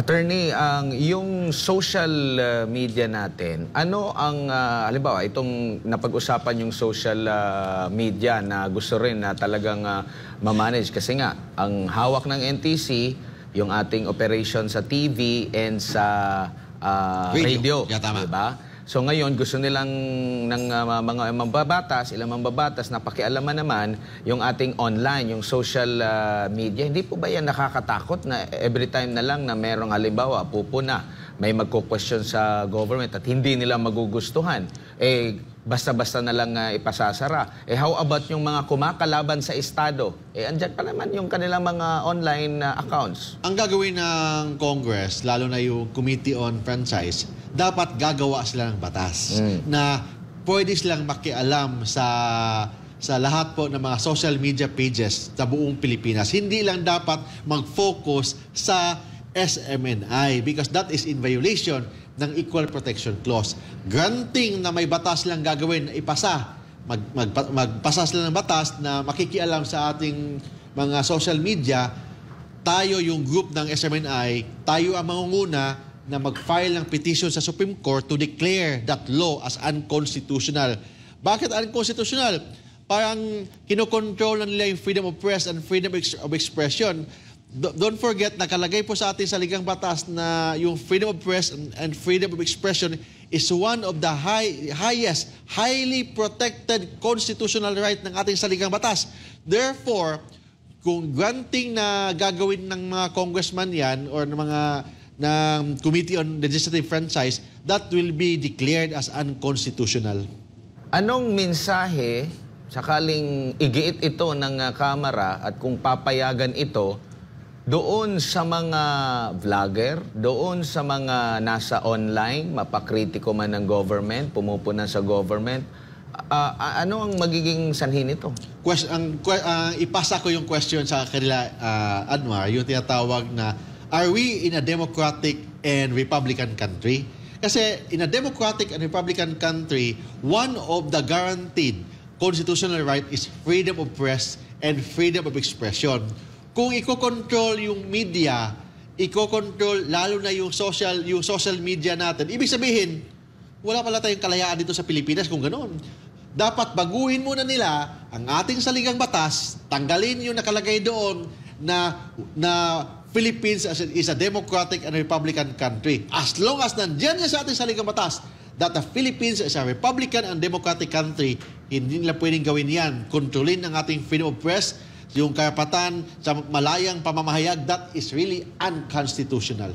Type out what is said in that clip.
Attorney, ang yung social uh, media natin, ano ang, uh, halimbawa, itong napag-usapan yung social uh, media na gusto rin na talagang uh, mamanage? Kasi nga, ang hawak ng NTC, yung ating operation sa TV and sa uh, radio. radio. Yeah, tama. Diba? So ngayon, gusto nilang ng uh, mga mambabatas, ilang mambabatas na pakialaman naman yung ating online, yung social uh, media. Hindi po ba yan nakakatakot na every time na lang na merong halimbawa, pupo na, may magko-question sa government at hindi nila magugustuhan. Eh, basta-basta na lang uh, ipasasara. Eh how about yung mga kumakalaban sa Estado? Eh andyan pa naman yung kanilang mga online uh, accounts. Ang gagawin ng Congress, lalo na yung Committee on Franchise, dapat gagawa sila ng batas mm. na pwede silang makialam sa sa lahat po ng mga social media pages sa buong Pilipinas. Hindi lang dapat mag-focus sa SMNI because that is in violation ng Equal Protection Clause. Granting na may batas lang gagawin na ipasa, mag, mag, magpasa sila ng batas na makikialam sa ating mga social media, tayo yung group ng SMNI, tayo ang mangunguna na mag-file ng petition sa Supreme Court to declare that law as unconstitutional. Bakit unconstitutional? Parang kinokontrol na nila yung freedom of press and freedom of expression don't forget, nakalagay po sa ating saligang batas na yung freedom of press and freedom of expression is one of the high, highest, highly protected constitutional right ng ating saligang batas. Therefore, kung granting na gagawin ng mga congressman yan or ng mga ng Committee on Legislative Franchise, that will be declared as unconstitutional. Anong mensahe sakaling igiit ito ng uh, Kamara at kung papayagan ito doon sa mga vlogger, doon sa mga nasa online, mapakritiko man ng government, pumupuna sa government, uh, ano ang magiging sanhi nito? Quest, ang, uh, ipasa ko yung question sa kanila, uh, Anwar, yung tinatawag na, are we in a democratic and Republican country? Kasi in a democratic and Republican country, one of the guaranteed constitutional right is freedom of press and freedom of expression kung iko-control yung media, iko-control lalo na yung social yung social media natin. Ibig sabihin, wala pala tayong kalayaan dito sa Pilipinas kung ganoon. Dapat baguhin muna nila ang ating saligang batas, tanggalin yung nakalagay doon na na Philippines is a democratic and republican country. As long as nandiyan niya sa ating saligang batas that the Philippines is a republican and democratic country, hindi nila pwedeng gawin yan. Kontrolin ang ating freedom of press, yung karapatan sa malayang pamamahayag, that is really unconstitutional.